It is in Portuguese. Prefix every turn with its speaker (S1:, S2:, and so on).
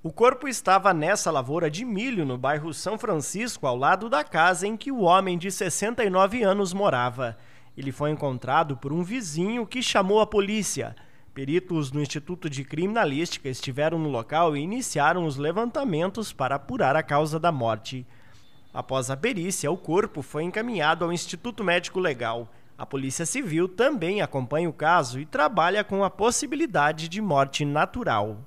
S1: O corpo estava nessa lavoura de milho no bairro São Francisco, ao lado da casa em que o homem de 69 anos morava. Ele foi encontrado por um vizinho que chamou a polícia. Peritos do Instituto de Criminalística estiveram no local e iniciaram os levantamentos para apurar a causa da morte. Após a perícia, o corpo foi encaminhado ao Instituto Médico Legal. A Polícia Civil também acompanha o caso e trabalha com a possibilidade de morte natural.